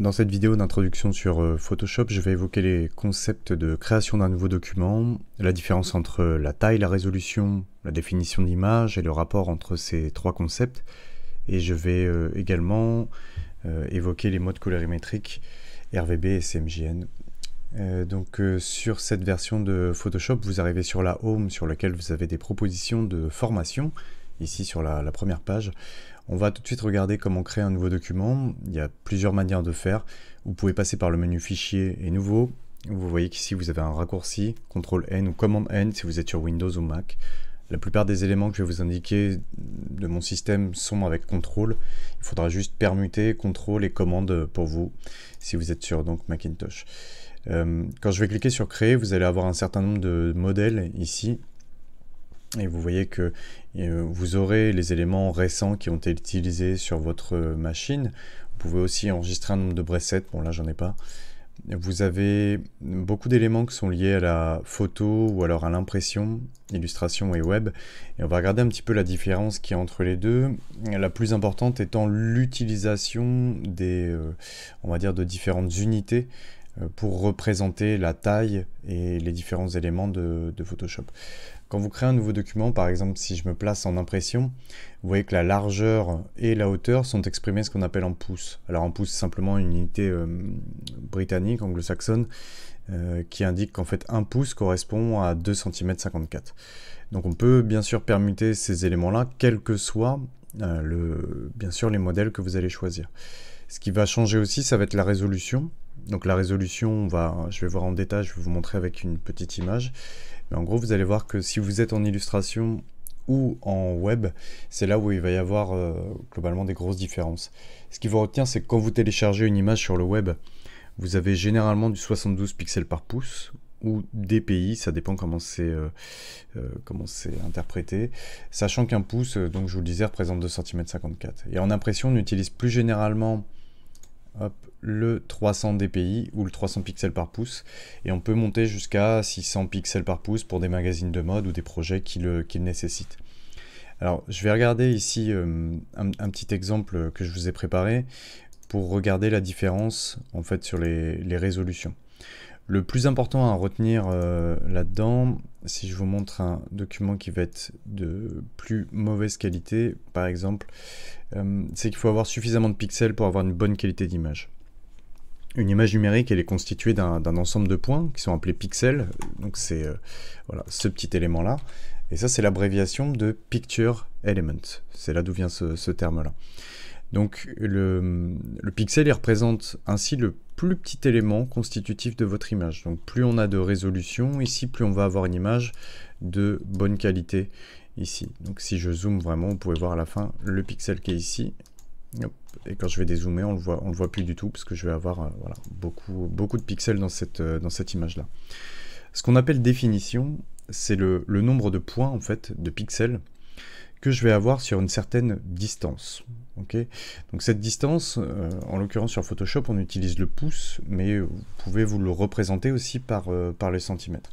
Dans cette vidéo d'introduction sur euh, Photoshop, je vais évoquer les concepts de création d'un nouveau document, la différence entre la taille, la résolution, la définition d'image et le rapport entre ces trois concepts. Et je vais euh, également euh, évoquer les modes colorimétriques RVB et CMJN. donc sur cette version de Photoshop, vous arrivez sur la home sur laquelle vous avez des propositions de formation, ici sur la, la première page. On va tout de suite regarder comment créer un nouveau document. Il y a plusieurs manières de faire. Vous pouvez passer par le menu Fichier et Nouveau. Vous voyez qu'ici vous avez un raccourci, CTRL N ou command N si vous êtes sur Windows ou Mac. La plupart des éléments que je vais vous indiquer de mon système sont avec Ctrl. Il faudra juste permuter contrôle et commande pour vous si vous êtes sur donc Macintosh. Euh, quand je vais cliquer sur créer, vous allez avoir un certain nombre de modèles ici et vous voyez que euh, vous aurez les éléments récents qui ont été utilisés sur votre machine. Vous pouvez aussi enregistrer un nombre de presets. Bon, là, j'en ai pas. Vous avez beaucoup d'éléments qui sont liés à la photo ou alors à l'impression, illustration et web. Et on va regarder un petit peu la différence qui est entre les deux. La plus importante étant l'utilisation des, euh, on va dire, de différentes unités euh, pour représenter la taille et les différents éléments de, de Photoshop. Quand vous créez un nouveau document, par exemple si je me place en impression, vous voyez que la largeur et la hauteur sont exprimées ce qu'on appelle en pouces. Alors en pouces, c'est simplement une unité euh, britannique, anglo-saxonne, euh, qui indique qu'en fait un pouce correspond à 2 cm 54. Donc on peut bien sûr permuter ces éléments-là, quels que soient euh, le, bien sûr les modèles que vous allez choisir. Ce qui va changer aussi, ça va être la résolution. Donc la résolution, va, je vais voir en détail, je vais vous montrer avec une petite image. Mais en gros, vous allez voir que si vous êtes en illustration ou en web, c'est là où il va y avoir euh, globalement des grosses différences. Ce qui vous retient, c'est que quand vous téléchargez une image sur le web, vous avez généralement du 72 pixels par pouce ou DPI, ça dépend comment c'est euh, euh, comment c'est interprété, sachant qu'un pouce, donc je vous le disais, représente 2 cm 54. Et en impression, on utilise plus généralement le 300 dpi ou le 300 pixels par pouce et on peut monter jusqu'à 600 pixels par pouce pour des magazines de mode ou des projets qui le, nécessitent. Alors je vais regarder ici euh, un, petit exemple que je vous ai préparé pour regarder la différence en fait sur les, résolutions. Le plus important à retenir euh, là-dedans, si je vous montre un document qui va être de plus mauvaise qualité, par exemple, euh, c'est qu'il faut avoir suffisamment de pixels pour avoir une bonne qualité d'image. Une image numérique, elle est constituée d'un ensemble de points qui sont appelés pixels. Donc c'est euh, ce petit élément-là. Et ça, c'est l'abréviation de Picture Element. C'est là d'où vient ce, terme-là. Donc le, pixel, il représente ainsi le plus petit élément constitutif de votre image. Donc plus on a de résolution ici, plus on va avoir une image de bonne qualité ici. Donc si je zoome vraiment, vous pouvez voir à la fin le pixel qui est ici. Et quand je vais dézoomer, on le voit, on le voit plus du tout parce que je vais avoir euh, beaucoup, beaucoup de pixels dans cette, euh, dans cette image là. Ce qu'on appelle définition, c'est le, nombre de points en fait de pixels que je vais avoir sur une certaine distance. Donc cette distance, euh, en l'occurrence sur Photoshop, on utilise le pouce, mais vous pouvez vous le représenter aussi par, par les centimètres.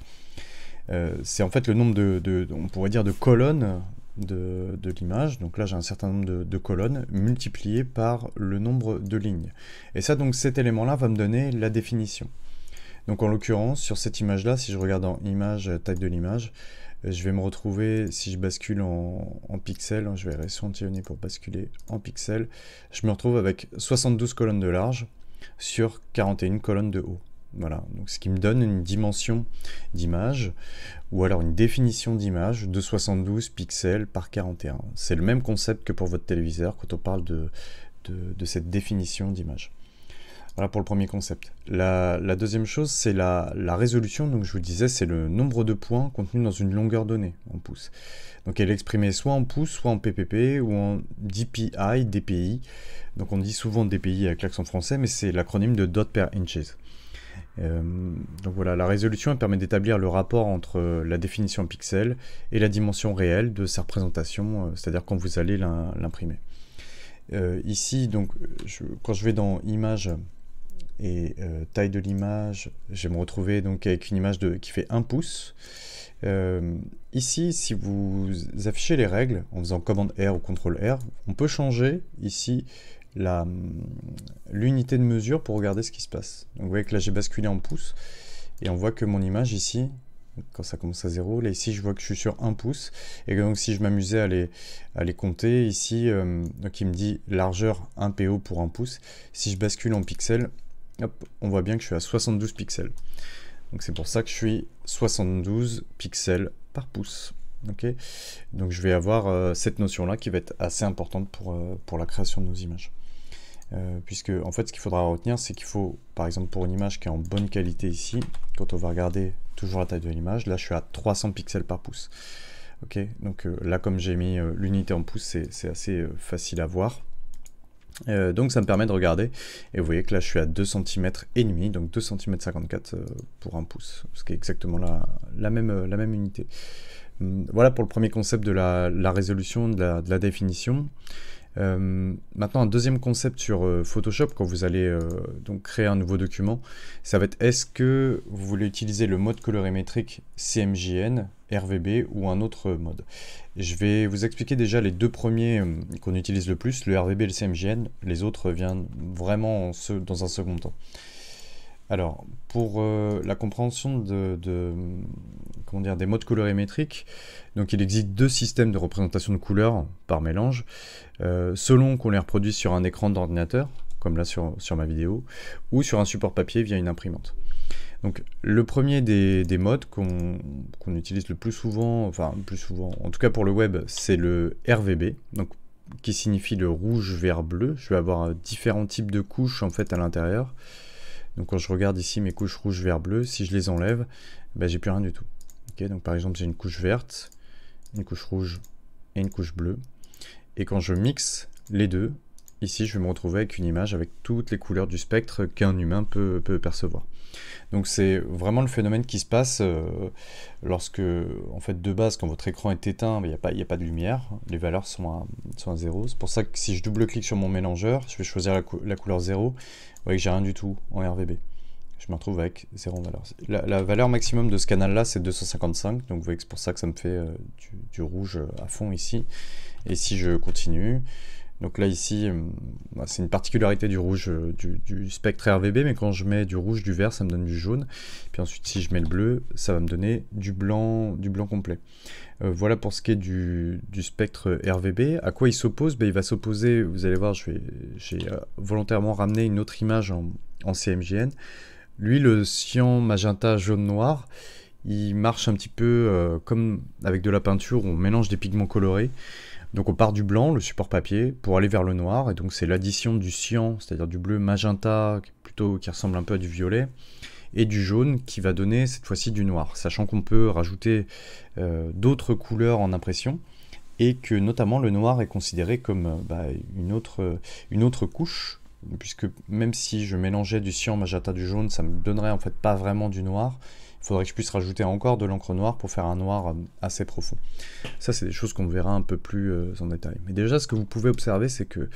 Euh, c'est en fait le nombre de, on pourrait dire, de colonnes de, l'image. Donc là, j'ai un certain nombre de, colonnes multipliées par le nombre de lignes. Et ça, donc cet élément-là va me donner la définition. Donc en l'occurrence, sur cette image-là, si je regarde en image, taille de l'image, euh, je vais me retrouver, si je bascule en, pixels, hein, je vais récentillonner pour basculer en pixels, je me retrouve avec 72 colonnes de large sur 41 colonnes de haut. Voilà, donc ce qui me donne une dimension d'image, ou alors une définition d'image de 72 pixels par 41. C'est le même concept que pour votre téléviseur quand on parle de, de, cette définition d'image. Voilà pour le premier concept. La, deuxième chose, c'est la, résolution. Donc je vous disais, c'est le nombre de points contenus dans une longueur donnée en pouces. Donc elle est exprimée soit en pouces, soit en PPP ou en DPI, DPI. Donc on dit souvent DPI avec l'accent français, mais c'est l'acronyme de dot per inches. Euh, donc voilà, la résolution permet d'établir le rapport entre euh, la définition pixel et la dimension réelle de sa représentation, euh, c'est-à-dire quand vous allez l'imprimer. ici, donc, quand je vais dans image et taille de l'image, je vais me retrouver donc avec une image qui fait 1 pouce. ici, si vous affichez les règles en faisant commande R ou contrôle R, on peut changer ici Hum, l'unité de mesure pour regarder ce qui se passe. Donc vous voyez que là j'ai basculé en pouces et on voit que mon image ici, quand ça commence à zéro, là ici je vois que je suis sur 1 pouce et donc si je m'amusais à les, compter ici, hum, donc il me dit largeur 1 PO pour 1 pouce, si je bascule en pixels, hop, on voit bien que je suis à 72 pixels. Donc c'est pour ça que je suis 72 pixels par pouce. Donc je vais avoir euh, cette notion-là qui va être assez importante pour, euh, pour la création de nos images. Euh, puisque en fait ce qu'il faudra retenir c'est qu'il faut par exemple pour une image qui est en bonne qualité ici quand on va regarder toujours la taille de l'image là je suis à 300 pixels par pouce ok donc euh, là comme j'ai mis euh, l'unité en pouce c'est assez facile à voir donc ça me permet de regarder et vous voyez que là je suis à 2 cm et demi donc 2 cm 54 pour un pouce ce qui est exactement la, même, la même unité hum, voilà pour le premier concept de la, résolution de la définition euh, maintenant, un deuxième concept sur euh, Photoshop, quand vous allez euh, donc créer un nouveau document, ça va être est-ce que vous voulez utiliser le mode colorimétrique CMJN, RVB ou un autre mode. Je vais vous expliquer déjà les deux premiers qu'on utilise le plus, le RVB et le CMJN, les autres viennent vraiment dans un second temps. Alors, pour euh, la compréhension des modes colorimétriques, donc il existe deux systèmes de représentation de couleurs par mélange, euh, selon qu'on les reproduise sur un écran d'ordinateur, comme là sur, ma vidéo, ou sur un support papier via une imprimante. le premier des, modes qu'on utilise le plus souvent, enfin le plus souvent, en tout cas pour le web, c'est le RVB, qui signifie le rouge, vert, bleu. Je vais avoir différents types de couches à l'intérieur. Donc quand je regarde ici mes couches rouge, vert, bleu, si je les enlève, ben, j'ai plus rien du tout. donc par exemple j'ai une couche verte, une couche rouge et une couche bleue. Et quand je mixe les deux, ici, je vais me retrouver avec une image avec toutes les couleurs du spectre qu'un humain peut, percevoir. Donc c'est vraiment le phénomène qui se passe euh, lorsque, en fait, de base, quand votre écran est éteint, il n'y a, pas, de lumière, les valeurs sont à, sont C'est pour ça que si je double-clique sur mon mélangeur, je vais choisir la, couleur 0, vous voyez que j'ai rien du tout en RVB. Je me retrouve avec zéro valeur. La, valeur maximum de ce canal-là, c'est 255, donc vous voyez que c'est pour ça que ça me fait euh, du, rouge euh, à fond ici. Et si je continue, donc là ici, euh, bah, c'est une particularité du rouge euh, du, spectre RVB, mais quand je mets du rouge, du vert, ça me donne du jaune. Puis ensuite, si je mets le bleu, ça va me donner du blanc, du blanc complet. Euh, voilà pour ce qui est du, spectre RVB. À quoi il s'oppose ben, Il va s'opposer, vous allez voir, j'ai volontairement ramené une autre image en, CMGN. Lui, le cyan magenta jaune-noir, il marche un petit peu comme avec de la peinture, on mélange des pigments colorés. Donc on part du blanc, le support papier, pour aller vers le noir, et donc c'est l'addition du cyan, c'est-à-dire du bleu magenta, plutôt qui ressemble un peu à du violet, et du jaune qui va donner cette fois-ci du noir, sachant qu'on peut rajouter euh, d'autres couleurs en impression, et que notamment le noir est considéré comme euh, bah, une, autre, euh, une autre couche, puisque même si je mélangeais du cyan, magenta, du jaune, ça me donnerait en fait pas vraiment du noir, faudrait que je puisse rajouter encore de l'encre noire pour faire un noir euh, assez profond. Ça, c'est des choses qu'on verra un peu plus euh, en détail. Mais déjà, ce que vous pouvez observer, c'est que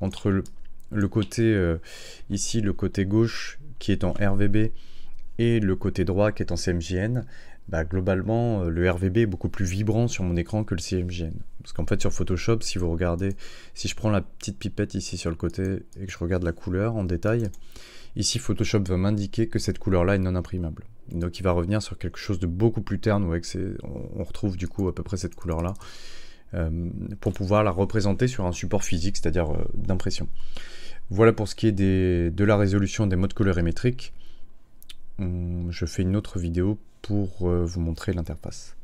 entre le, côté euh, ici, le côté gauche qui est en RVB et le côté droit qui est en CMJN, bah, globalement, le RVB est beaucoup plus vibrant sur mon écran que le CMJN. Parce qu'en fait, sur Photoshop, si vous regardez, si je prends la petite pipette ici sur le côté et que je regarde la couleur en détail, Ici, Photoshop va m'indiquer que cette couleur-là est non imprimable. Donc il va revenir sur quelque chose de beaucoup plus terne, on retrouve du coup à peu près cette couleur-là, euh, pour pouvoir la représenter sur un support physique, c'est-à-dire euh, d'impression. Voilà pour ce qui est de la résolution des modes colorimétriques. Hum, je fais une autre vidéo pour euh, vous montrer l'interface.